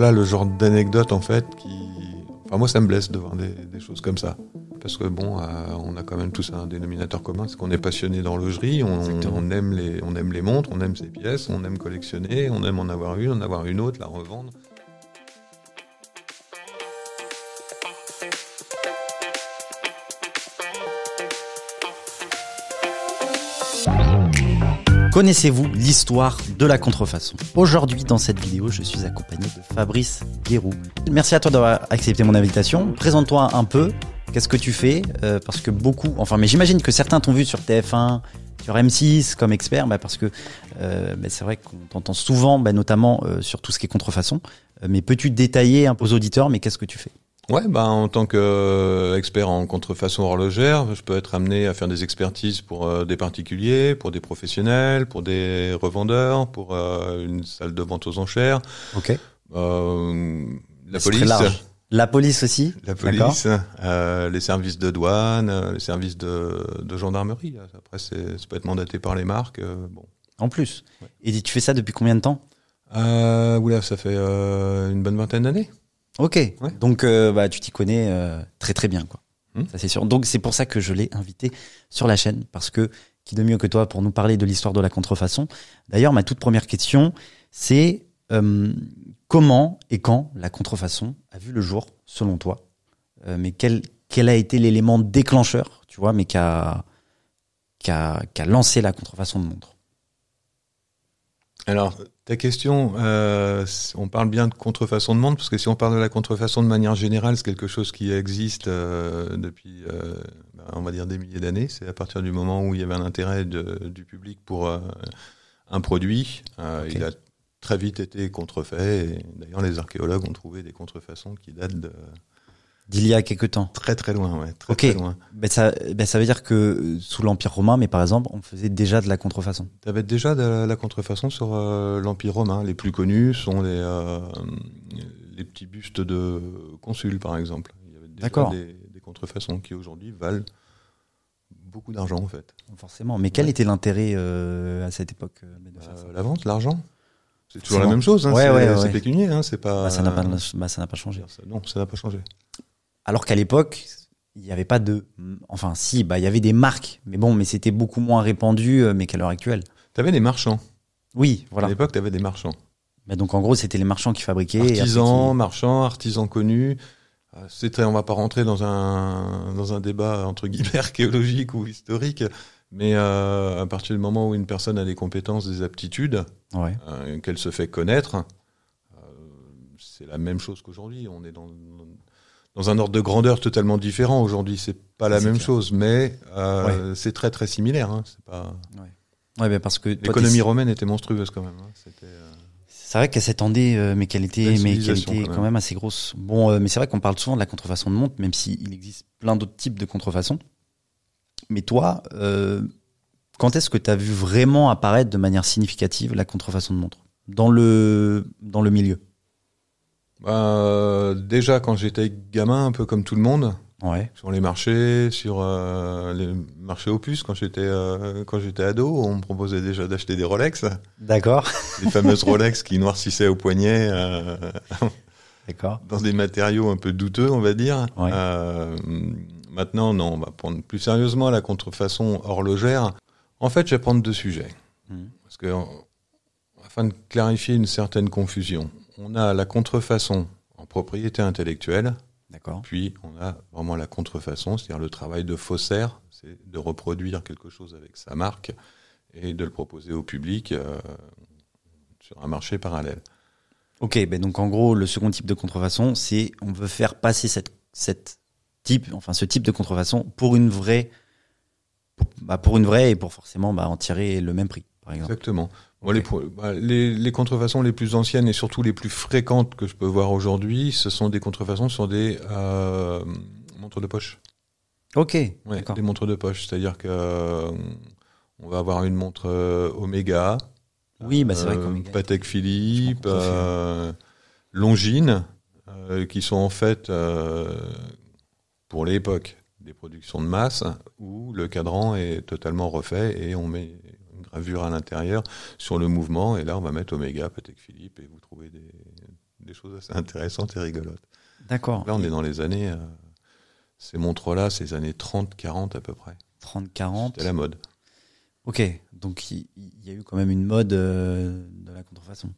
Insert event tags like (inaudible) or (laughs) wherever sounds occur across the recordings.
Voilà le genre d'anecdote en fait qui. Enfin, moi, ça me blesse de voir des, choses comme ça. Parce que bon, euh, on a quand même tous un dénominateur commun, c'est qu'on est passionné d'horlogerie, on, on, aime les, on aime les montres, on aime ces pièces, on aime collectionner, on aime en avoir une, en avoir une autre, la revendre. Connaissez-vous l'histoire de la contrefaçon Aujourd'hui, dans cette vidéo, je suis accompagné de Fabrice Guéroux. Merci à toi d'avoir accepté mon invitation. Présente-toi un peu. Qu'est-ce que tu fais euh, Parce que beaucoup, enfin, mais j'imagine que certains t'ont vu sur TF1, sur M6 comme expert, bah, parce que euh, bah, c'est vrai qu'on t'entend souvent, bah, notamment euh, sur tout ce qui est contrefaçon. mais peux-tu détailler un peu aux auditeurs Mais qu'est-ce que tu fais Ouais, bah, en tant qu'expert euh, en contrefaçon horlogère, je peux être amené à faire des expertises pour euh, des particuliers, pour des professionnels, pour des revendeurs, pour euh, une salle de vente aux enchères. Ok. Euh, la police. La police aussi. La police, euh, les services de douane, les services de, de gendarmerie. Après, ça peut être mandaté par les marques. bon. En plus. Et tu fais ça depuis combien de temps euh, Oula, ça fait une bonne vingtaine d'années. Ok. Donc, euh, bah, tu t'y connais euh, très très bien, quoi. Hmm. Ça c'est sûr. Donc c'est pour ça que je l'ai invité sur la chaîne parce que qui de mieux que toi pour nous parler de l'histoire de la contrefaçon. D'ailleurs, ma toute première question, c'est euh, comment et quand la contrefaçon a vu le jour, selon toi Mais quel quel a été l'élément déclencheur, tu vois, mais qui a qui a lancé la contrefaçon de montre Alors, ta question, euh, on parle bien de contrefaçon de monde, parce que si on parle de la contrefaçon de manière générale, c'est quelque chose qui existe euh, depuis, euh, ben, on va dire, des milliers d'années. C'est à partir du moment où il y avait un intérêt du public pour un produit, il a très vite été contrefait. D'ailleurs, les archéologues ont trouvé des contrefaçons qui datent de... D'il y a quelque temps. Très très loin, ouais. Très, très loin. Ben, ça, ben ça veut dire que euh, sous l'Empire romain, mais par exemple, on faisait déjà de la contrefaçon. avait déjà de la contrefaçon sur euh, l'Empire romain. Les plus connus sont les, euh, les petits bustes de consuls, par exemple. Il y avait déjà des, contrefaçons qui aujourd'hui valent beaucoup d'argent, en fait. Forcément. Mais quel était l'intérêt à cette époque bah, La vente, l'argent. C'est toujours la même chose. Hein, c'est pécunier, hein, c'est pas. Bah, ça n'a pas, bah, pas, changé. Non, ça n'a pas changé. Alors qu'à l'époque, il n'y avait pas de. Enfin, si, bah, il y avait des marques, mais bon, mais c'était beaucoup moins répandu, euh, mais qu'à l'heure actuelle. Tu avais des marchands. Oui, voilà. À l'époque, tu avais des marchands. donc, en gros, c'était les marchands qui fabriquaient. Artisans, marchands, artisans connus. Euh, c'était, on va pas rentrer dans un, dans un débat entre guillemets (laughs) archéologique ou historique, mais euh, à partir du moment où une personne a des compétences, des aptitudes, qu'elle se fait connaître, c'est la même chose qu'aujourd'hui. On est dans dans un ordre de grandeur totalement différent aujourd'hui. C'est pas la même chose, mais euh, c'est très très similaire. Hein. C'est pas. Ouais. ouais parce que l'économie romaine était monstrueuse quand même. Hein. Euh, c'est vrai qu'elle s'étendait, euh, mais qu'elle était quand même. assez grosse. Bon, mais c'est vrai qu'on parle souvent de la contrefaçon de montre, même s'il existe plein d'autres types de contrefaçon. Mais toi, quand est-ce que tu as vu vraiment apparaître de manière significative la contrefaçon de montre dans le, dans le milieu euh, Déjà, quand j'étais gamin, un peu comme tout le monde, sur les marchés, sur euh, les marchés opus, quand j'étais euh, quand j'étais ado, on me proposait déjà d'acheter des Rolex. D'accord. Les fameuses Rolex qui noircissaient au poignet. Euh, D'accord. Dans des matériaux un peu douteux, on va dire. maintenant, non, on va prendre plus sérieusement la contrefaçon horlogère. En fait, je vais prendre deux sujets. Hmm. Parce que, afin de clarifier une certaine confusion, on a la contrefaçon en propriété intellectuelle. D'accord. Puis on a vraiment la contrefaçon, c'est-à-dire le travail de faussaire, c'est de reproduire quelque chose avec sa marque et de le proposer au public euh, sur un marché parallèle. Ok, ben donc en gros, le second type de contrefaçon, c'est on veut faire passer cette, type, enfin ce type de contrefaçon pour une vraie, pour, bah, une vraie et pour forcément bah, en tirer le même prix, par exemple. Exactement. Bah, les, les, contrefaçons les plus anciennes et surtout les plus fréquentes que je peux voir aujourd'hui, ce sont des contrefaçons sur des euh, montres de poche. Ok. des montres de poche, c'est-à-dire que euh, on va avoir une montre euh, Omega. Oui, bah, c'est vrai Patek Philippe, hein. Longines, qui sont en fait pour l'époque des productions de masse où le cadran est totalement refait et on met vue à l'intérieur sur le mouvement. Et là, on va mettre Omega, Patek Philippe, et vous trouvez des, choses assez intéressantes et rigolotes. D'accord. Là, on est dans les années. Euh, ces montres-là, ces années 30-40 à peu près. 30-40 C'était la mode. Ok, donc il y, a eu quand même une mode euh, de la contrefaçon.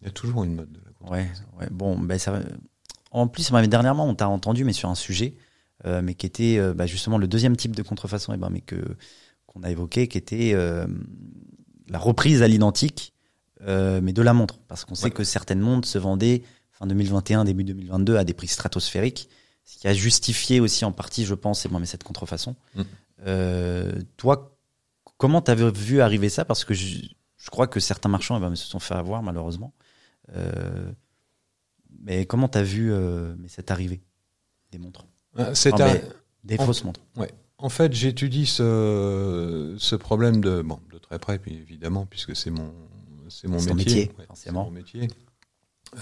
Il y a toujours une mode de la contrefaçon. Ouais, ouais. Bon, ben ça... en plus, dernièrement, on t'a entendu, mais sur un sujet, euh, mais qui était bah, justement le deuxième type de contrefaçon, et eh ben, mais que qu'on a évoqué, qui était euh, la reprise à l'identique, euh, mais de la montre. Parce qu'on sait que certaines montres se vendaient fin 2021, début 2022 à des prix stratosphériques, ce qui a justifié aussi en partie, je pense, et moi, mais cette contrefaçon. Mmh. Euh, toi, comment tu avais vu arriver ça Parce que je, crois que certains marchands eh ben, se sont fait avoir, malheureusement. mais comment tu as vu cette arrivée des montres C'est Des fausses montres. Ouais. En fait, j'étudie ce, problème de, bon, de très près, puis évidemment, puisque c'est mon, c'est mon métier. métier métier.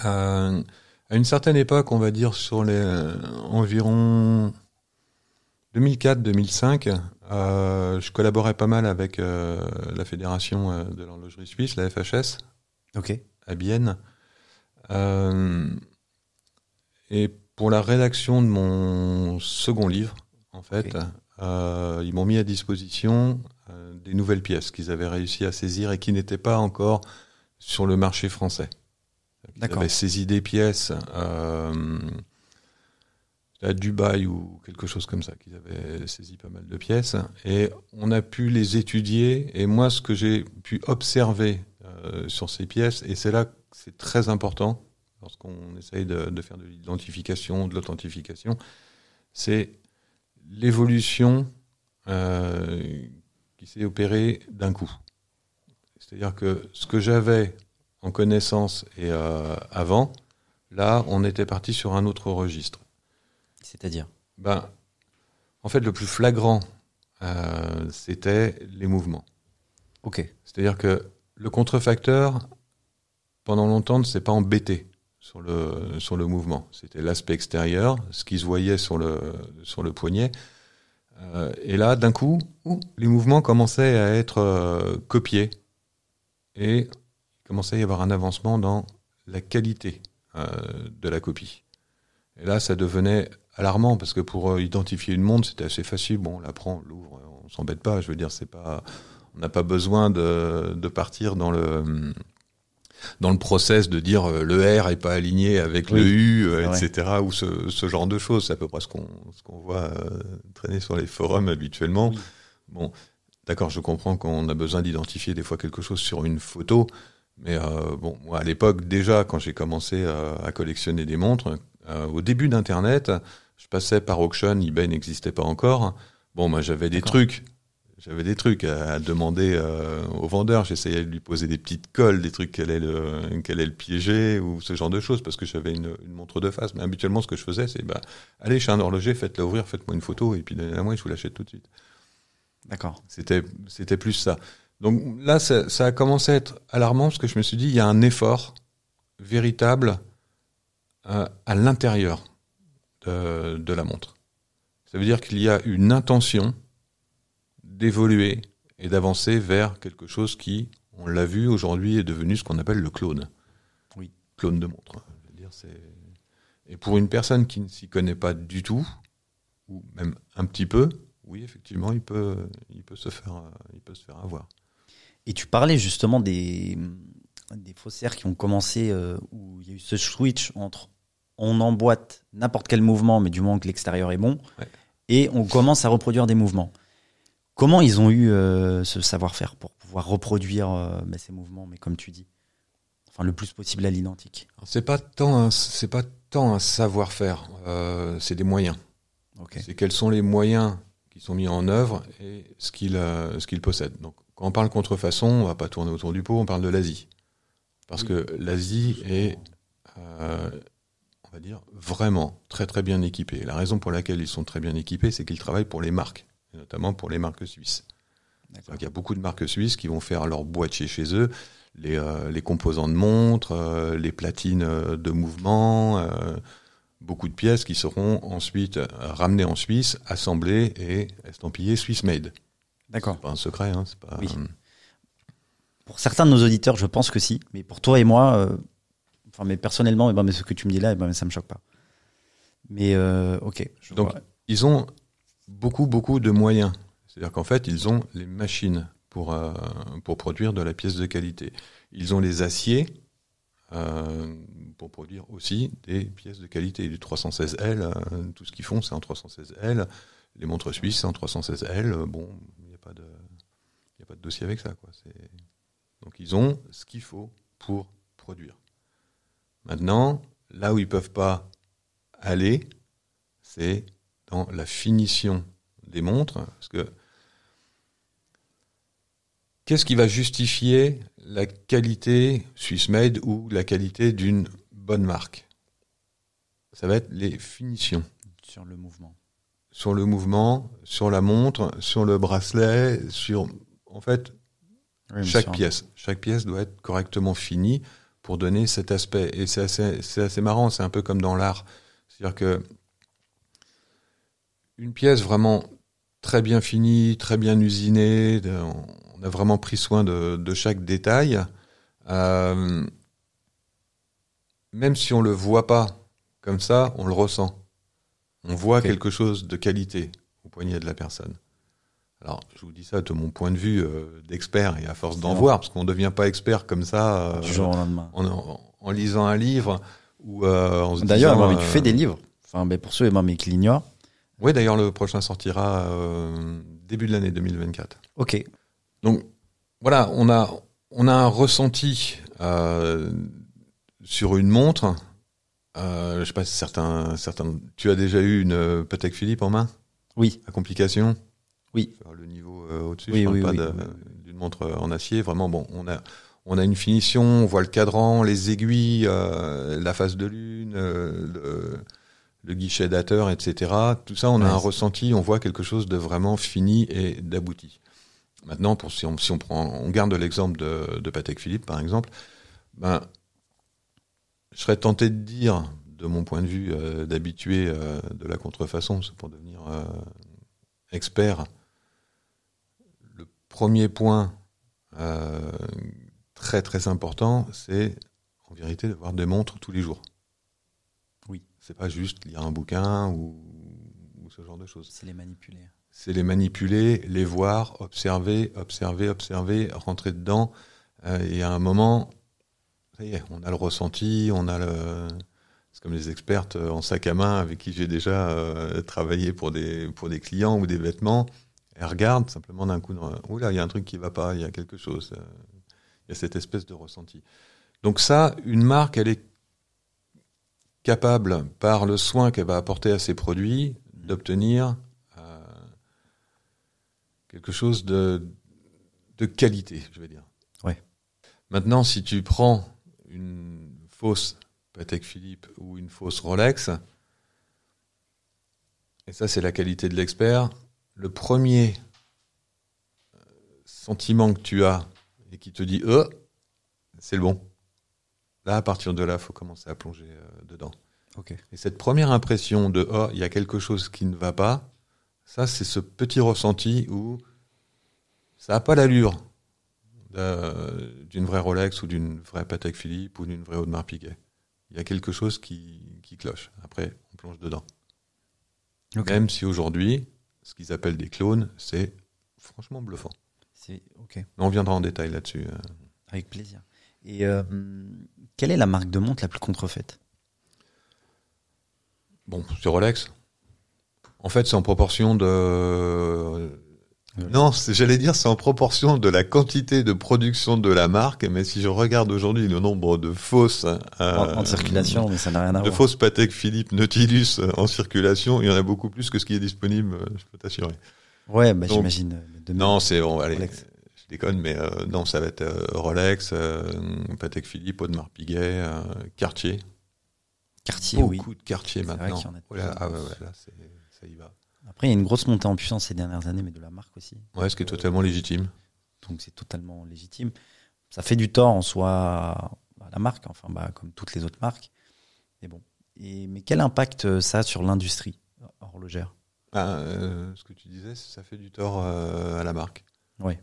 Euh, à une certaine époque, on va dire sur les euh, environ 2004-2005, euh, je collaborais pas mal avec la fédération de l'horlogerie suisse, la FHS, à Bienne. et pour la rédaction de mon second livre, en fait, euh, ils m'ont mis à disposition euh, des nouvelles pièces qu'ils avaient réussi à saisir et qui n'étaient pas encore sur le marché français. Ils avaient saisi des pièces euh, à Dubaï ou quelque chose comme ça, qu'ils avaient saisi pas mal de pièces. Et on a pu les étudier. Et moi, ce que j'ai pu observer euh, sur ces pièces, et c'est là que c'est très important lorsqu'on essaye de, de faire de l'identification, de l'authentification, c'est l'évolution euh, qui s'est opérée d'un coup. C'est-à-dire que ce que j'avais en connaissance et euh, avant, là, on était parti sur un autre registre. C'est-à-dire ben, En fait, le plus flagrant, euh, c'était les mouvements. Ok. C'est-à-dire que le contrefacteur, pendant longtemps, ne s'est pas embêté sur le, sur le mouvement. C'était l'aspect extérieur, ce qui se voyait sur le, sur le poignet. Euh, et là, d'un coup, les mouvements commençaient à être euh, copiés et il commençait à y avoir un avancement dans la qualité euh, de la copie. Et là, ça devenait alarmant parce que pour identifier une montre, c'était assez facile. Bon, on la prend, on l'ouvre, on s'embête pas. Je veux dire, c'est pas, on n'a pas besoin de partir dans le dans le process de dire euh, le R est pas aligné avec le U, euh, etc. ou ce, ce, genre de choses. C'est à peu près ce qu'on ce qu'on voit euh, traîner sur les forums habituellement. Bon, d'accord, je comprends qu'on a besoin d'identifier des fois quelque chose sur une photo, mais bon, moi à l'époque déjà quand j'ai commencé à collectionner des montres, au début d'Internet, je passais par auction, eBay n'existait pas encore. Bon, moi j'avais des trucs j'avais des trucs à, demander euh, au vendeur. J'essayais de lui poser des petites colles, des trucs qu'elle est le, qu'elle le piégé ou ce genre de choses parce que j'avais une, une, montre de face. Mais habituellement, ce que je faisais, c'est bah, allez chez un horloger, faites-la ouvrir, faites-moi une photo et puis donnez-la moi et je vous l'achète tout de suite. D'accord. C'était, c'était plus ça. Donc là, ça, ça, a commencé à être alarmant parce que je me suis dit, il y a un effort véritable euh, à l'intérieur de, de la montre. Ça veut dire qu'il y a une intention d'évoluer et d'avancer vers quelque chose qui, on l'a vu aujourd'hui, est devenu ce qu'on appelle le clone. Oui. Clone de montre. Et pour une personne qui ne s'y connaît pas du tout, ou même un petit peu, oui, effectivement, il peut, il peut, se, faire, il peut se faire avoir. Et tu parlais justement des, des faussaires qui ont commencé, euh, où il y a eu ce switch entre on emboîte n'importe quel mouvement, mais du moment que l'extérieur est bon, et on commence à reproduire des mouvements. Comment ils ont eu euh, ce savoir-faire pour pouvoir reproduire euh, bah, ces mouvements, mais comme tu dis, enfin le plus possible à l'identique C'est pas tant, c'est pas tant un savoir-faire, euh, c'est des moyens. C'est quels sont les moyens qui sont mis en œuvre et ce qu'ils possèdent. Donc quand on parle contrefaçon, on va pas tourner autour du pot, on parle de l'Asie, parce que l'Asie est on va dire, vraiment très très bien équipée. La raison pour laquelle ils sont très bien équipés, c'est qu'ils travaillent pour les marques notamment pour les marques suisses. Il y a beaucoup de marques suisses qui vont faire leur boîtier chez eux, les, euh, composants de montres, euh, les platines euh, de mouvement, beaucoup de pièces qui seront ensuite ramenées en Suisse, assemblées et estampillées Swiss made. D'accord. C'est pas un secret, hein, Pour certains de nos auditeurs, je pense que si, mais pour toi et moi, enfin, mais personnellement, eh ben, mais ce que tu me dis là, ça eh ben, ça me choque pas. Mais ok. Donc ils ont beaucoup, beaucoup de moyens. C'est-à-dire qu'en fait, ils ont les machines pour, euh, pour produire de la pièce de qualité. Ils ont les aciers euh, pour produire aussi des pièces de qualité. Du 316L, euh, tout ce qu'ils font, c'est en 316L. Les montres suisses, c'est en 316L. Bon, il n'y a, pas de, a pas de dossier avec ça. Quoi. Donc ils ont ce qu'il faut pour produire. Maintenant, là où ils ne peuvent pas aller, c'est dans la finition des montres. Parce que qu'est-ce qui va justifier la qualité suisse Made ou la qualité d'une bonne marque Ça va être les finitions. Sur le mouvement. Sur le mouvement, sur la montre, sur le bracelet, sur. En fait, chaque pièce. Chaque pièce doit être correctement finie pour donner cet aspect. Et c'est assez, assez, marrant, c'est un peu comme dans l'art. C'est-à-dire que une pièce vraiment très bien finie, très bien usinée. on a vraiment pris soin de, chaque détail. Euh, même si on le voit pas comme ça, on le ressent. On voit quelque chose de qualité au poignet de la personne. Alors, je vous dis ça de mon point de vue euh, d'expert et à force d'en voir, parce qu'on ne devient pas expert comme ça. Euh, en, lisant un livre ou D'ailleurs, tu fais des livres. Enfin, mais pour ceux et moi, mais qui l'ignorent, oui, d'ailleurs, le prochain sortira euh, début de l'année 2024. Ok. Donc, voilà, on a, on a un ressenti euh, sur une montre. Euh, je sais pas si certains, certains. Tu as déjà eu une euh, Patek Philippe en main Oui. À complication Oui. le niveau au-dessus, d'une montre en acier. Vraiment, bon, on a. On a une finition, on voit le cadran, les aiguilles, la face de lune, le guichet dateur, etc. Tout ça, on a un ressenti, on voit quelque chose de vraiment fini et d'abouti. Maintenant, pour, si, on, si on, prend, on garde l'exemple de, de, Patek Philippe, par exemple, ben, je serais tenté de dire, de mon point de vue euh, d'habitué euh, de la contrefaçon, pour devenir euh, expert, le premier point euh, très très important, c'est en vérité de voir des montres tous les jours. C'est pas juste lire un bouquin ou, ce genre de choses. C'est les manipuler. C'est les manipuler, les voir, observer, observer, observer, rentrer dedans. Euh, et à un moment, ça y est, on a le ressenti, on a le. C'est comme les expertes euh, en sac à main avec qui j'ai déjà euh, travaillé pour des, pour des clients ou des vêtements. Elles regardent simplement d'un coup, Oula, là, il y a un truc qui va pas, il y a quelque chose. Il y a cette espèce de ressenti. Donc ça, une marque, elle est capable, par le soin qu'elle va apporter à ses produits, d'obtenir euh, quelque chose de, qualité, je vais dire. Maintenant, si tu prends une fausse Patek Philippe ou une fausse Rolex, et ça c'est la qualité de l'expert, le premier euh, sentiment que tu as et qui te dit euh, c'est le bon. Là, à partir de là, faut commencer à plonger euh, dedans. Ok. Et cette première impression de oh, il y a quelque chose qui ne va pas, ça, c'est ce petit ressenti où ça n'a pas l'allure euh, d'une vraie Rolex ou d'une vraie Patek Philippe ou d'une vraie Audemars Piguet. Il y a quelque chose qui, cloche. Après, on plonge dedans. Même si aujourd'hui, ce qu'ils appellent des clones, c'est franchement bluffant. Ok. On viendra en détail là-dessus. Euh. Avec plaisir. Et euh, quelle est la marque de montre la plus contrefaite Bon, c'est Rolex. En fait, c'est en proportion de. Non, j'allais dire, c'est en proportion de la quantité de production de la marque, mais si je regarde aujourd'hui le nombre de fausses. Euh, en, circulation, mais ça n'a rien à voir. De fausses Patek Philippe Nautilus en circulation, il y en a beaucoup plus que ce qui est disponible, je peux t'assurer. Ouais, bah, j'imagine. Non, c'est Rolex déconne, mais euh, non, ça va être euh, Rolex, euh, Patek Philippe, Audemars Piguet, Cartier. Cartier, Beaucoup oui. Beaucoup de Cartier maintenant. ah ouais, là, ça y va. Après, il y a une grosse montée en puissance ces dernières années, mais de la marque aussi. Ouais, ce qui est totalement légitime. Donc c'est totalement légitime. Ça fait du tort en soi à bah, la marque, enfin bah, comme toutes les autres marques. Mais bon. Et, mais quel impact ça a sur l'industrie horlogère ah, Ce que tu disais, ça fait du tort à la marque. Oui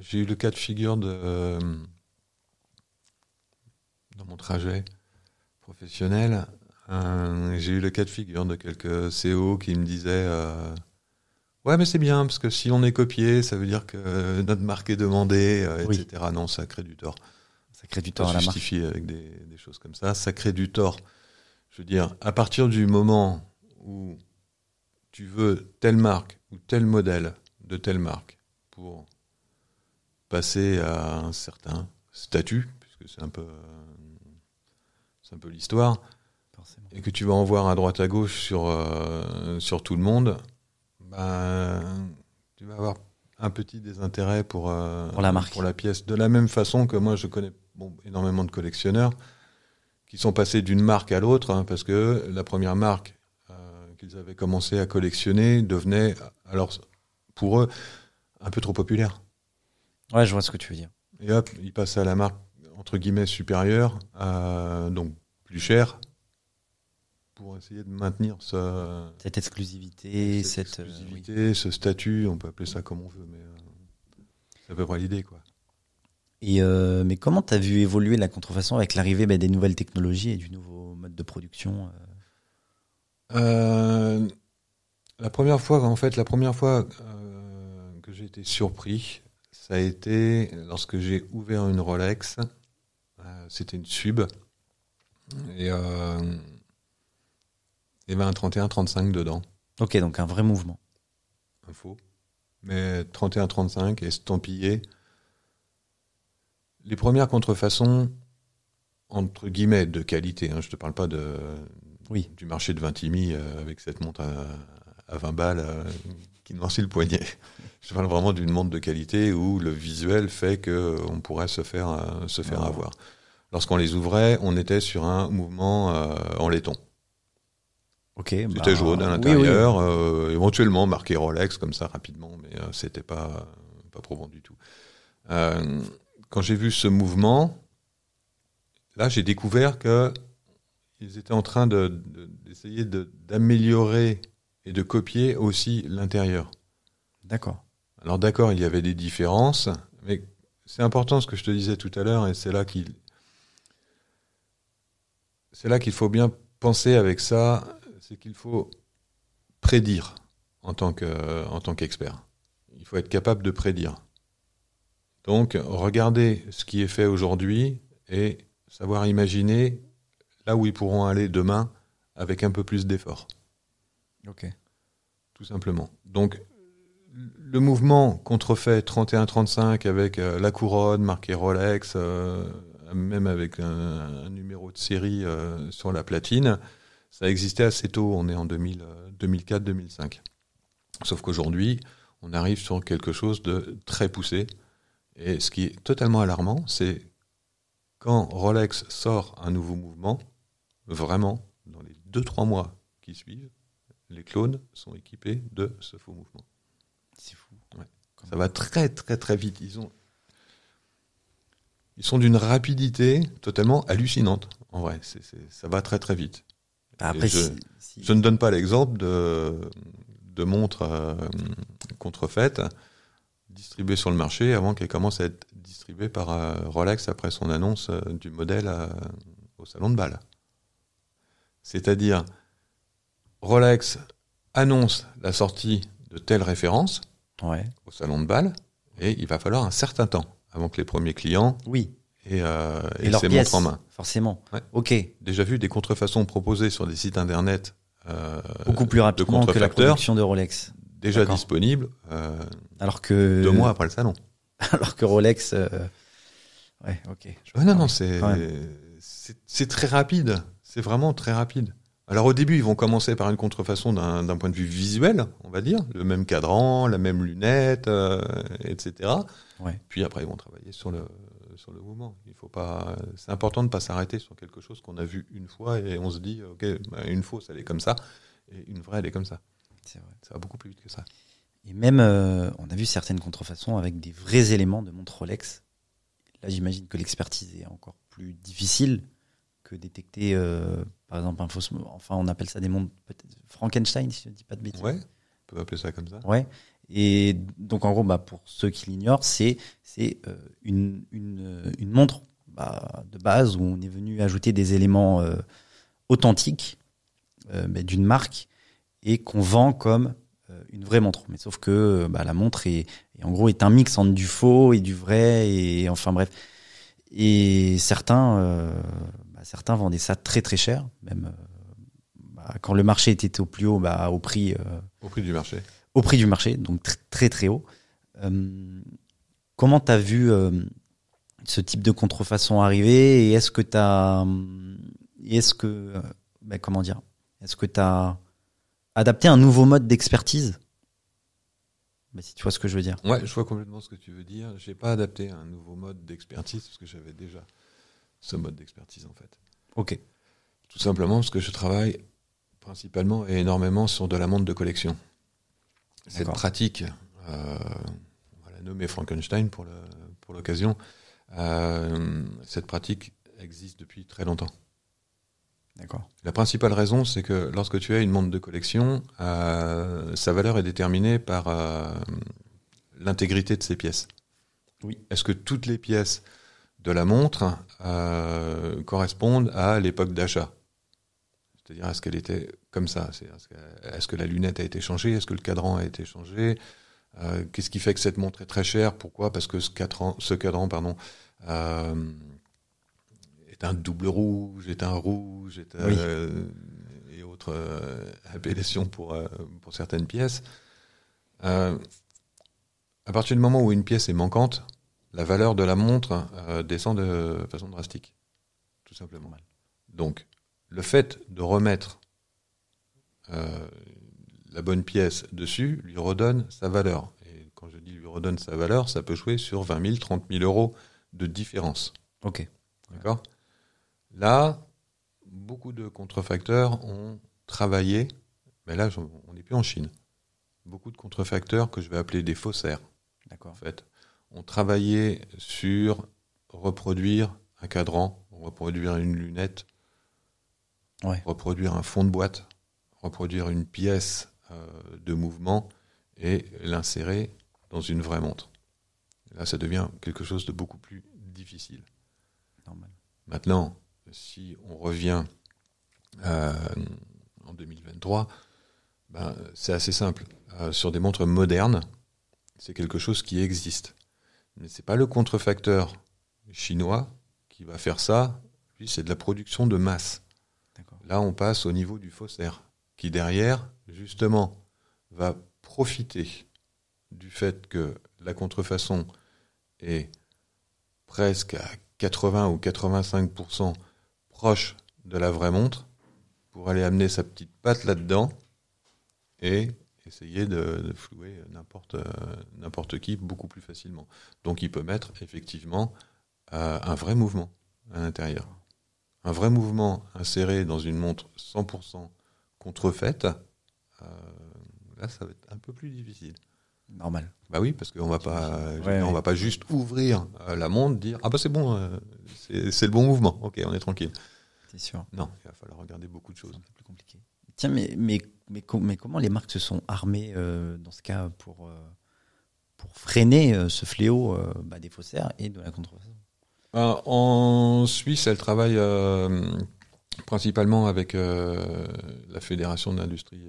j'ai eu le cas de figure de, euh, dans mon trajet professionnel. Euh, j'ai eu le cas de figure de quelques CO qui me disaient euh, Ouais, mais c'est bien, parce que si on est copié, ça veut dire que notre marque est demandée, etc. Non, ça crée du tort. Ça crée du tort à la marque. avec des choses comme ça. Ça crée du tort. Je veux dire, à partir du moment où tu veux telle marque ou tel modèle de telle marque pour passer à un certain statut, puisque c'est un peu, euh, c'est peu l'histoire, et que tu vas en voir à droite à gauche sur, euh, sur tout le monde, bah, tu vas avoir un petit désintérêt euh, pour, la marque. pour la pièce. De la même façon que moi, je connais bon, énormément de collectionneurs qui sont passés d'une marque à l'autre, hein, parce que la première marque qu'ils avaient commencé à collectionner devenait, alors pour eux, un peu trop populaire. Ouais, je vois ce que tu veux dire. Et hop, il passe à la marque entre guillemets supérieure, donc plus cher, pour essayer de maintenir sa, cette exclusivité, cette, cette euh, exclusivité, ce statut, on peut appeler ça comme on veut, mais ça euh, c'est à peu près l'idée, quoi. Et euh, mais comment t'as vu évoluer la contrefaçon avec l'arrivée bah, des nouvelles technologies et du nouveau mode de production La première fois, en fait, la première fois que j'ai été surpris, ça a été lorsque j'ai ouvert une Rolex. Euh, c'était une sub. Et euh, il y un 31-35 dedans. Ok, donc un vrai mouvement. Un faux. Mais 31-35, estampillé. Les premières contrefaçons, entre guillemets, de qualité, hein, je ne te parle pas de, du marché de 20 euh, avec cette montre à, 20 balles qui noircit le poignet. Je parle vraiment d'une montre de qualité où le visuel fait qu'on pourrait se faire, euh, se faire avoir. Lorsqu'on les ouvrait, on était sur un mouvement euh, en laiton. Ok. C'était bah, jaune à l'intérieur, euh, éventuellement marqué Rolex comme ça rapidement, mais c'était pas pas probant du tout. quand j'ai vu ce mouvement, là j'ai découvert que ils étaient en train d'essayer d'améliorer et de copier aussi l'intérieur. D'accord. Alors d'accord, il y avait des différences, mais c'est important ce que je te disais tout à l'heure, et c'est là qu'il c'est là qu'il faut bien penser avec ça, c'est qu'il faut prédire en tant que en tant qu'expert. Il faut être capable de prédire. Donc regardez ce qui est fait aujourd'hui et savoir imaginer là où ils pourront aller demain avec un peu plus d'effort. Ok. Tout simplement. Donc, le mouvement contrefait 31-35 avec euh, la couronne marquée Rolex, euh, même avec un, numéro de série euh, sur la platine, ça existait assez tôt. On est en 2004-2005. Sauf qu'aujourd'hui, on arrive sur quelque chose de très poussé. Et ce qui est totalement alarmant, c'est quand Rolex sort un nouveau mouvement, vraiment, dans les 2-3 mois qui suivent, les clones sont équipés de ce faux mouvement. C'est fou. Ça va très très très vite. Ils, ont... Ils sont d'une rapidité totalement hallucinante. En vrai, ça va très très vite. Bah, après, je, ne donne pas l'exemple de, montres euh, contrefaites distribuées sur le marché avant qu'elles commencent à être distribuées par euh, Rolex après son annonce euh, du modèle au salon de Bâle. C'est-à-dire, Rolex annonce la sortie de telle référence au salon de Bâle, et il va falloir un certain temps avant que les premiers clients oui. Euh, et, euh, et, montres en main. Forcément. Ok. Déjà vu des contrefaçons proposées sur des sites internet. Euh, Beaucoup plus rapidement que la production de Rolex. Déjà disponible. Euh, Alors que deux mois après le salon. (laughs) Alors que Rolex. Ouais, ok. non, non, c'est c'est très rapide. C'est vraiment très rapide. Alors au début, ils vont commencer par une contrefaçon d'un point de vue visuel, on va dire, le même cadran, la même lunette, euh, etc. Puis après, ils vont travailler sur le sur le mouvement. Il faut pas, c'est important de pas s'arrêter sur quelque chose qu'on a vu une fois et on se dit, ok, bah, une fausse elle est comme ça et une vraie elle est comme ça. C'est vrai. Ça va beaucoup plus vite que ça. Et même, euh, on a vu certaines contrefaçons avec des vrais éléments de montre Rolex. Là, j'imagine que l'expertise est encore plus difficile que détecter, euh, par exemple, un faux, enfin, on appelle ça des montres Frankenstein, si je ne dis pas de bêtises. Ouais, on peut appeler ça comme ça. Ouais. Et donc, en gros, bah, pour ceux qui l'ignorent, c'est c'est euh, une, une, euh, une, montre bah, de base où on est venu ajouter des éléments authentiques d'une marque et qu'on vend comme une vraie montre. Mais sauf que bah, la montre est, en gros est un mix entre du faux et du vrai et enfin bref. Et certains certains vendaient ça très très cher, même euh, bah, quand le marché était au plus haut, bah, au prix. Euh, au prix du marché. Au prix du marché, donc très très haut. Euh, comment tu as vu ce type de contrefaçon arriver et est-ce que tu as. Est-ce que. Bah, comment dire Est-ce que tu as adapté un nouveau mode d'expertise bah, si tu vois ce que je veux dire. Ouais, je vois complètement ce que tu veux dire. J'ai pas adapté un nouveau mode d'expertise parce que j'avais déjà ce mode d'expertise, en fait. OK. Tout simplement parce que je travaille principalement et énormément sur de la montre de collection. Cette pratique, euh, on va la nommer Frankenstein pour l'occasion, euh, cette pratique existe depuis très longtemps. D'accord. La principale raison, c'est que lorsque tu as une montre de collection, euh, sa valeur est déterminée par l'intégrité de ses pièces. Oui. Est-ce que toutes les pièces de la montre euh, correspondent à l'époque d'achat. C'est-à-dire, est-ce qu'elle était comme ça Est-ce que, la lunette a été changée Est-ce que le cadran a été changé euh, Qu'est-ce qui fait que cette montre est très chère Pourquoi Parce que ce cadran, ce cadran pardon, euh, est un double rouge, est un rouge, est un, euh, et autres appellations pour, pour certaines pièces. à partir du moment où une pièce est manquante, la valeur de la montre euh, descend de façon drastique, tout simplement. Donc, le fait de remettre euh, la bonne pièce dessus lui redonne sa valeur. Et quand je dis lui redonne sa valeur, ça peut jouer sur 20 000, 30 000 euros de différence. Ok. D'accord Là, beaucoup de contrefacteurs ont travaillé, mais là, on n'est plus en Chine. Beaucoup de contrefacteurs que je vais appeler des faussaires. D'accord. En fait, on travaillait sur reproduire un cadran, reproduire une lunette, reproduire un fond de boîte, reproduire une pièce euh, de mouvement et l'insérer dans une vraie montre. Là, ça devient quelque chose de beaucoup plus difficile. Maintenant, si on revient euh, en 2023, ben, c'est assez simple. Euh, sur des montres modernes, c'est quelque chose qui existe. Mais c'est pas le contrefacteur chinois qui va faire ça. Puis c'est de la production de masse. Là, on passe au niveau du faussaire, qui derrière, justement, va profiter du fait que la contrefaçon est presque à 80 ou 85% proche de la vraie montre pour aller amener sa petite patte là-dedans et essayer de, flouer n'importe euh, n'importe qui beaucoup plus facilement. Donc il peut mettre effectivement euh, un vrai mouvement à l'intérieur. Un vrai mouvement inséré dans une montre 100% contrefaite, euh, là ça va être un peu plus difficile. Normal. Bah oui, parce qu'on va pas, on va pas juste ouvrir la montre, dire ah bah c'est bon, c'est le bon mouvement, ok, on est tranquille. C'est sûr. Non, il va falloir regarder beaucoup de choses. C'est plus compliqué. Tiens, mais, mais, mais, comment les marques se sont armées euh, dans ce cas pour, euh, pour freiner euh, ce fléau bah, des faussaires et de la contrefaçon En Suisse, elles travaillent principalement avec la Fédération de l'industrie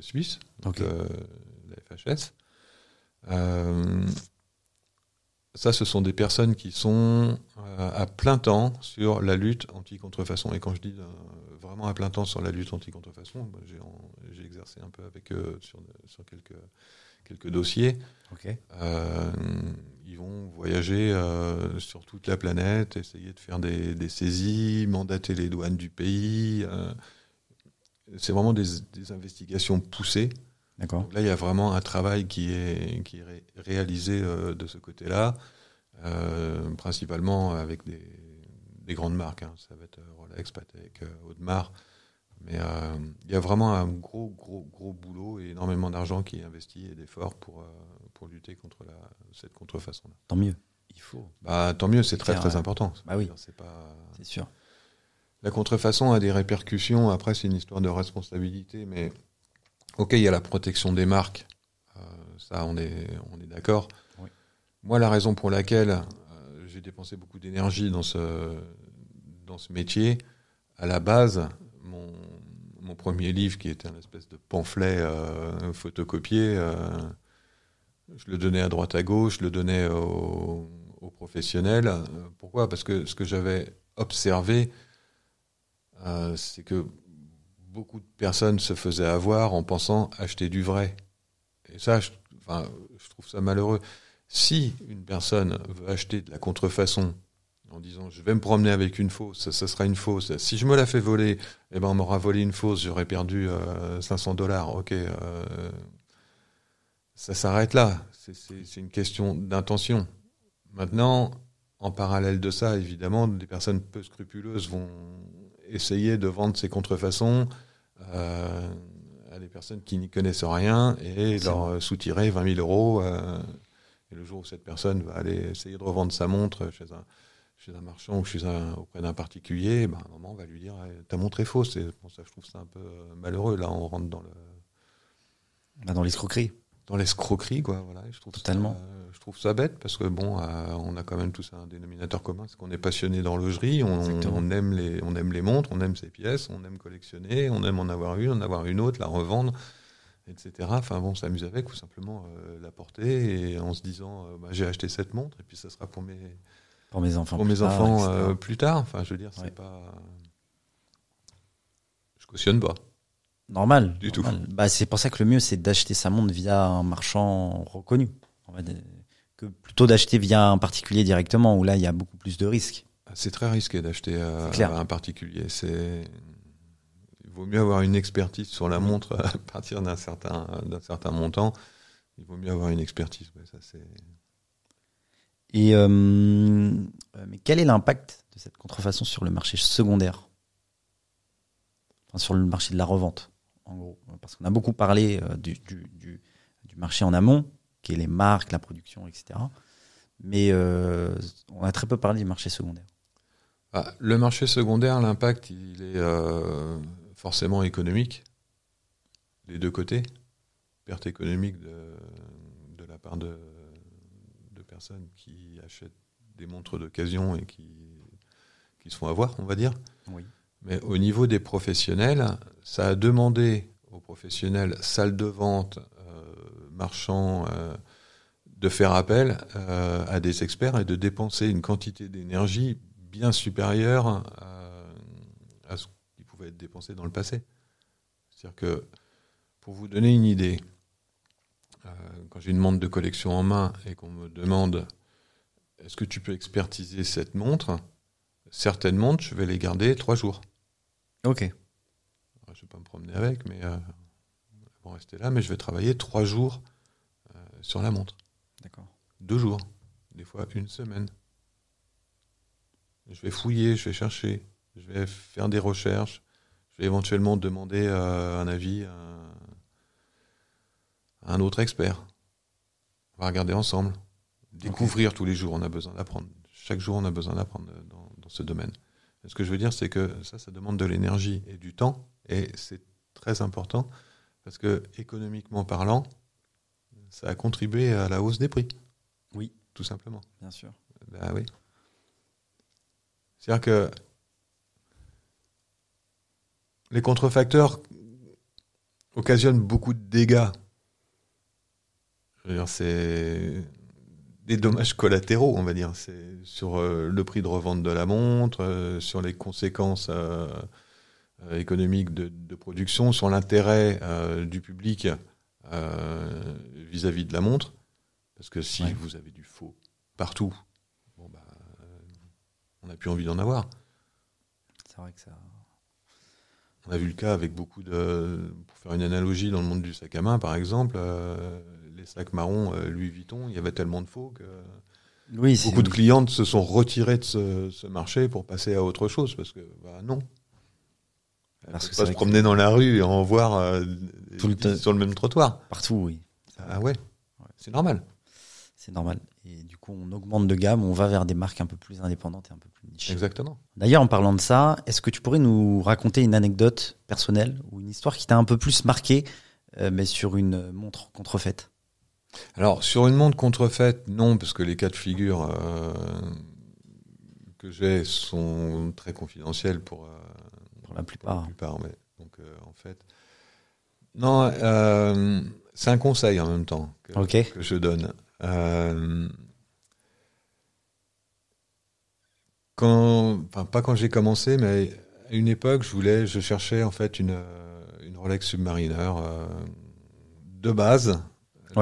suisse, donc, la FHS. Ça, ce sont des personnes qui sont euh, à plein temps sur la lutte anti-contrefaçon. Et quand je dis euh, vraiment à plein temps sur la lutte anti-contrefaçon, j'ai exercé un peu avec eux sur, quelques, dossiers. Euh, ils vont voyager sur toute la planète, essayer de faire des, saisies, mandater les douanes du pays. C'est vraiment des investigations poussées. D'accord. Là, il y a vraiment un travail qui est, réalisé euh, de ce côté-là, euh, principalement avec des, grandes marques. Hein. Ça va être euh, Rolex, Patek, Audemars. Mais il y a vraiment un gros, gros, gros boulot et énormément d'argent qui est investi et d'efforts pour, pour lutter contre cette contrefaçon-là. Tant mieux. Il faut. Bah, tant mieux, c'est très, très important. Bah oui. C'est sûr. La contrefaçon a des répercussions. Après, c'est une histoire de responsabilité, mais ok, il y a la protection des marques, euh, ça on est, on est d'accord. Moi, la raison pour laquelle euh, j'ai dépensé beaucoup d'énergie dans ce, dans ce métier, à la base, mon, premier livre qui était un espèce de pamphlet euh, photocopié, je le donnais à droite à gauche, je le donnais aux professionnels. Pourquoi Parce que ce que j'avais observé, c'est que beaucoup de personnes se faisaient avoir en pensant acheter du vrai. Et ça, je, trouve ça malheureux. Si une personne veut acheter de la contrefaçon en disant je vais me promener avec une fausse, ça, sera une fausse. Si je me la fais voler, eh ben on m'aura volé une fausse, j'aurais perdu 500 euh, dollars. Ok, euh, ça s'arrête là. C'est une question d'intention. Maintenant, en parallèle de ça, évidemment, des personnes peu scrupuleuses vont essayer de vendre ces contrefaçons euh, à des personnes qui n'y connaissent rien et leur euh, soutirer 20 000 euros. Euh, et le jour où cette personne va aller essayer de revendre sa montre chez un, marchand ou chez un, auprès d'un particulier, ben, à un moment, on va lui dire eh, Ta montre est fausse. ça, je trouve ça un peu malheureux. Là, on rentre dans le. Bah, dans l'escroquerie dans l'escroquerie, quoi. Voilà, je trouve Totalement. Ça, euh, je trouve ça bête parce que bon, euh, on a quand même tous un dénominateur commun, c'est qu'on est passionné d'horlogerie, on, on, aime les, on aime les montres, on aime ces pièces, on aime collectionner, on aime en avoir une, en avoir une autre, la revendre, etc. Enfin bon, on s'amuse avec ou simplement euh, la porter et en se disant, bah, j'ai acheté cette montre et puis ça sera pour mes pour mes enfants pour plus mes tard, plus tard. Enfin, je veux dire, c'est pas, je cautionne pas. Normal. Du tout. Bah, c'est pour ça que le mieux, c'est d'acheter sa montre via un marchand reconnu. que plutôt d'acheter via un particulier directement, où là, il y a beaucoup plus de risques. C'est très risqué d'acheter à, euh, un particulier. Il vaut mieux avoir une expertise sur la montre (laughs) à partir d'un certain, d'un certain montant. Il vaut mieux avoir une expertise. Et euh, euh, mais quel est l'impact de cette contrefaçon sur le marché secondaire enfin, Sur le marché de la revente en gros. Parce qu'on a beaucoup parlé euh, du, marché en amont, qui est les marques, la production, etc. Mais euh, on a très peu parlé du marché secondaire. Ah, le marché secondaire, l'impact, il est euh, forcément économique, des deux côtés. Perte économique de, la part de, personnes qui achètent des montres d'occasion et qui, qui se font avoir, on va dire. Oui. Mais au niveau des professionnels, ça a demandé aux professionnels, salles de vente, euh, marchands, euh, de faire appel euh, à des experts et de dépenser une quantité d'énergie bien supérieure à, à ce qui pouvait être dépensé dans le passé. C'est-à-dire que, pour vous donner une idée, quand j'ai une montre de collection en main et qu'on me demande est-ce que tu peux expertiser cette montre, certaines montres, je vais les garder trois jours. Ok. je vais pas me promener avec, mais euh, rester là. Mais je vais travailler trois jours euh, sur la montre. D'accord. Deux jours, des fois une semaine. Je vais fouiller, je vais chercher, je vais faire des recherches, je vais éventuellement demander euh, un avis à, un autre expert. On va regarder ensemble découvrir tous les jours, on a besoin d'apprendre. Chaque jour, on a besoin d'apprendre dans, ce domaine. Ce que je veux dire, c'est que ça, ça demande de l'énergie et du temps, et c'est très important, parce que économiquement parlant, ça a contribué à la hausse des prix. Oui. Tout simplement. Bien sûr. Bah oui. C'est-à-dire que les contrefacteurs occasionnent beaucoup de dégâts. Je veux dire, C'est des dommages collatéraux, on va dire, c'est sur euh, le prix de revente de la montre, euh, sur les conséquences euh, économiques de, production, sur l'intérêt du public vis-à-vis de la montre. Parce que si vous avez du faux partout, bon bah, on n'a plus envie d'en avoir. C'est vrai que ça. On a vu le cas avec beaucoup de. Pour faire une analogie dans le monde du sac à main, par exemple, les sacs Marron, Louis Vuitton, il y avait tellement de faux que beaucoup de clientes se sont retirées de ce, marché pour passer à autre chose parce que bah, non. Parce que pas se promener dans la rue et en voir euh, Tout le sur le même trottoir. Partout, oui. Ah ouais, c'est normal. C'est normal. Et du coup, on augmente de gamme, on va vers des marques un peu plus indépendantes et un peu plus niches. Exactement. D'ailleurs, en parlant de ça, est-ce que tu pourrais nous raconter une anecdote personnelle ou une histoire qui t'a un peu plus marqué, euh, mais sur une montre contrefaite alors, sur une montre contrefaite, non, parce que les cas de figure euh, que j'ai sont très confidentiels pour, euh, la plupart. donc, euh, en fait. Non, c'est un conseil en même temps que, je donne. quand, pas quand j'ai commencé, mais à une époque, je voulais, je cherchais en fait une, une Rolex Submariner de base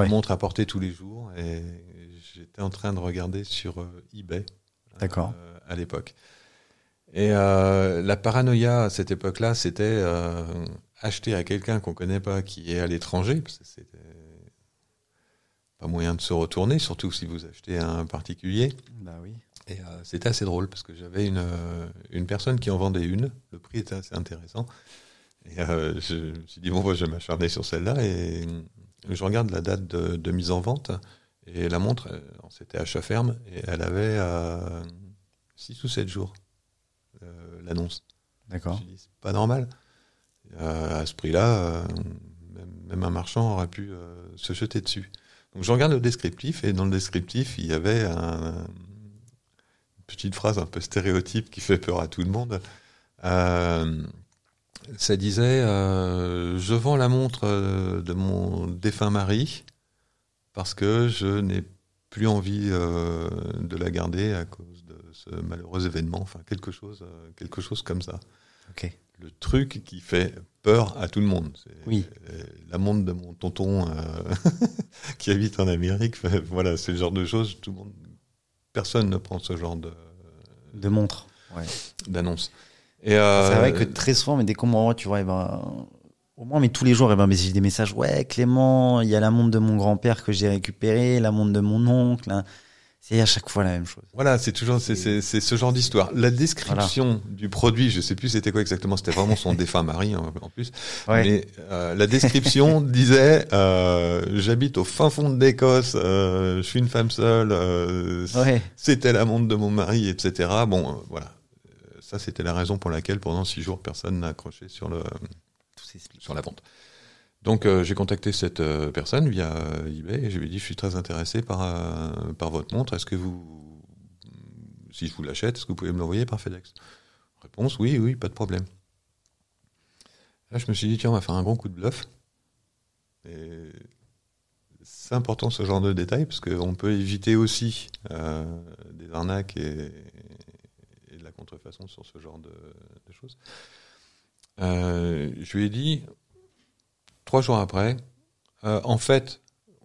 la montre à porter tous les jours. Et j'étais en train de regarder sur euh, eBay. Euh, D'accord. à l'époque. Et euh, la paranoïa à cette époque-là, c'était acheter à quelqu'un qu'on connaît pas, qui est à l'étranger, parce c'était pas moyen de se retourner, surtout si vous achetez à un particulier. Bah oui. Et c'était assez drôle parce que j'avais une, une personne qui en vendait une. Le prix était assez intéressant. Et je, me suis dit, bon, bah, je vais m'acharner sur celle-là. Et je regarde la date de, mise en vente et la montre, euh, c'était achat ferme et elle avait 6 euh, ou 7 jours euh, l'annonce. D'accord. C'est pas normal. à ce prix-là, même un marchand aurait pu se jeter dessus. Donc je regarde le descriptif et dans le descriptif, il y avait un, une petite phrase un peu stéréotype qui fait peur à tout le monde. Euh, ça disait euh, Je vends la montre euh, de mon défunt mari parce que je n'ai plus envie euh, de la garder à cause de ce malheureux événement. Enfin, quelque chose, quelque chose comme ça. Le truc qui fait peur à tout le monde. Oui. La montre de mon tonton (laughs) qui habite en Amérique. Voilà, c'est le genre de choses. Tout le monde, personne ne prend ce genre de. montre. D'annonce. Et euh... C'est vrai que très souvent, mais dès qu'on m'envoie, tu vois, eh ben, au moins, mais tous les jours, et eh ben, j'ai des messages. Ouais, Clément, il y a la montre de mon grand-père que j'ai récupérée, la montre de mon oncle. Hein. C'est à chaque fois la même chose. Voilà, c'est toujours c'est, c'est, ce genre d'histoire. La description du produit, je sais plus c'était quoi exactement, c'était vraiment son (laughs) défunt mari hein, en, plus. Mais euh, la description (laughs) disait euh, j'habite au fin fond de l'Écosse, euh, je suis une femme seule, euh, c'était la montre de mon mari, etc. Bon, euh, voilà c'était la raison pour laquelle pendant six jours, personne n'a accroché sur, le, sur la vente. Donc euh, j'ai contacté cette euh, personne via euh, eBay et je lui ai dit je suis très intéressé par, par votre montre. Est-ce que vous, si je vous l'achète, est-ce que vous pouvez me l'envoyer par FedEx Réponse oui, oui, pas de problème. Là je me suis dit tiens on va faire un bon coup de bluff. c'est important ce genre de détail parce qu'on peut éviter aussi des arnaques et, façon, sur ce genre de, choses. Euh, je lui ai dit, trois jours après, euh, en fait,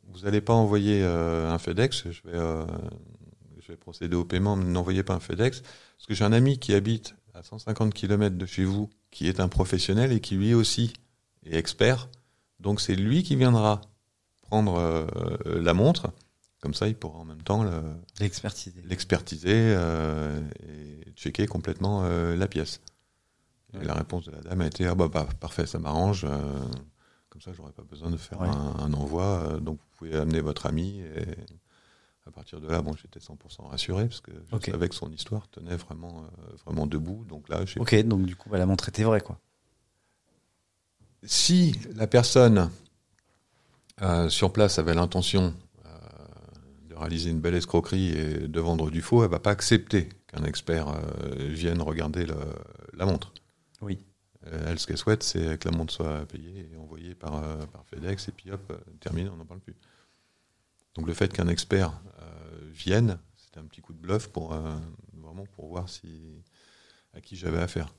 vous n'allez pas envoyer euh, un FedEx, je vais, je vais procéder au paiement, mais n'envoyez pas un FedEx, parce que j'ai un ami qui habite à 150 km de chez vous, qui est un professionnel et qui lui aussi est expert, donc c'est lui qui viendra prendre la montre comme ça, il pourra en même temps l'expertiser, l'expertiser euh, et checker complètement euh, la pièce. Et la réponse de la dame a été Ah bah, bah parfait, ça m'arrange. Euh, comme ça, j'aurais pas besoin de faire un, envoi. donc, vous pouvez amener votre ami. Et à partir de là, bon, j'étais 100% rassuré parce que je savais que son histoire tenait vraiment, vraiment debout. Donc là, Ok, donc du coup, bah, la montre était vraie, quoi. Si la personne sur place avait l'intention réaliser une belle escroquerie et de vendre du faux, elle va pas accepter qu'un expert euh, vienne regarder la montre. Oui. Euh, elle, ce qu'elle souhaite, c'est que la montre soit payée et envoyée par, euh, par FedEx, et puis hop, terminé, on n'en parle plus. Donc le fait qu'un expert vienne, c'était un petit coup de bluff pour, vraiment pour voir si, à qui j'avais affaire.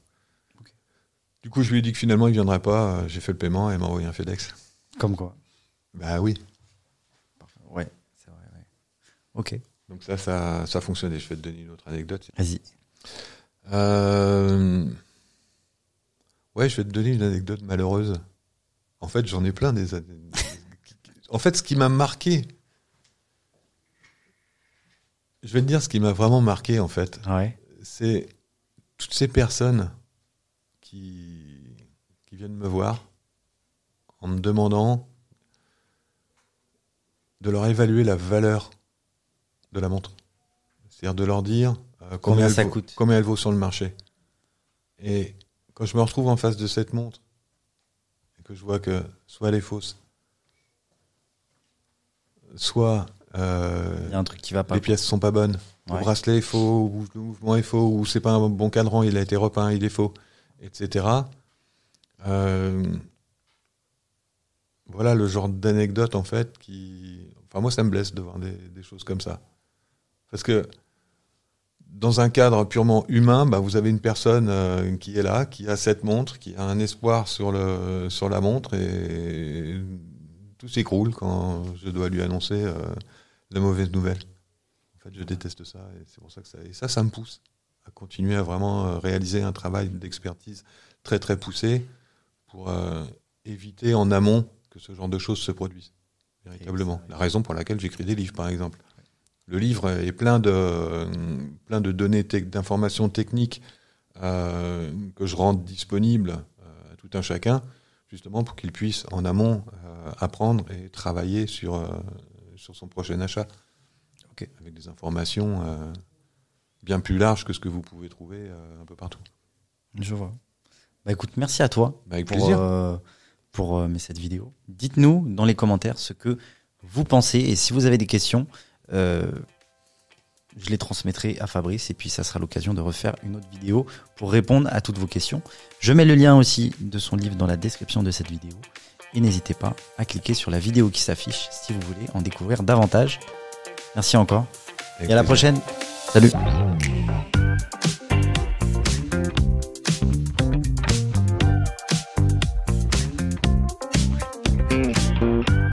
Du coup, je lui ai dit que finalement, il ne viendrait pas. J'ai fait le paiement et m'a envoyé un FedEx. Comme quoi Bah oui. Ok. Donc ça, ça, ça a fonctionné. Je vais te donner une autre anecdote. Vas-y. Euh, ouais, je vais te donner une anecdote malheureuse. En fait, j'en ai plein des. (laughs) en fait, ce qui m'a marqué. Je vais te dire ce qui m'a vraiment marqué, en fait. C'est toutes ces personnes qui viennent me voir en me demandant de leur évaluer la valeur de la montre. C'est-à-dire de leur dire euh, combien, ça coûte. combien elle vaut sur le marché. Et quand je me retrouve en face de cette montre, et que je vois que soit elle est fausse, soit euh, un truc qui va les pièces sont pas bonnes, le bracelet est faux, le mouvement est faux, ou c'est pas un bon cadran, il a été repeint, il est faux, etc. Euh, voilà le genre d'anecdote en fait qui. Enfin, moi, ça me blesse de voir des choses comme ça. Parce que dans un cadre purement humain, bah, vous avez une personne euh, qui est là, qui a cette montre, qui a un espoir sur, le, sur la montre, et, tout s'écroule quand je dois lui annoncer de euh, la mauvaise nouvelle. En fait, je déteste ça, et c'est pour ça que ça, et ça, ça me pousse à continuer à vraiment euh, réaliser un travail d'expertise très très poussé pour éviter en amont que ce genre de choses se produisent véritablement. La raison pour laquelle j'écris des livres, par exemple le livre est plein de, plein de données, d'informations techniques euh, que je rends disponibles euh, à tout un chacun, justement pour qu'il puisse en amont euh, apprendre et travailler sur, sur son prochain achat. Avec des informations bien plus larges que ce que vous pouvez trouver un peu partout. Je vois. Bah écoute, merci à toi bah, avec pour, plaisir. pour mais cette vidéo. Dites-nous dans les commentaires ce que vous pensez et si vous avez des questions. Euh, je les transmettrai à Fabrice et puis ça sera l'occasion de refaire une autre vidéo pour répondre à toutes vos questions. Je mets le lien aussi de son livre dans la description de cette vidéo et n'hésitez pas à cliquer sur la vidéo qui s'affiche si vous voulez en découvrir davantage. Merci encore et à la prochaine. Salut.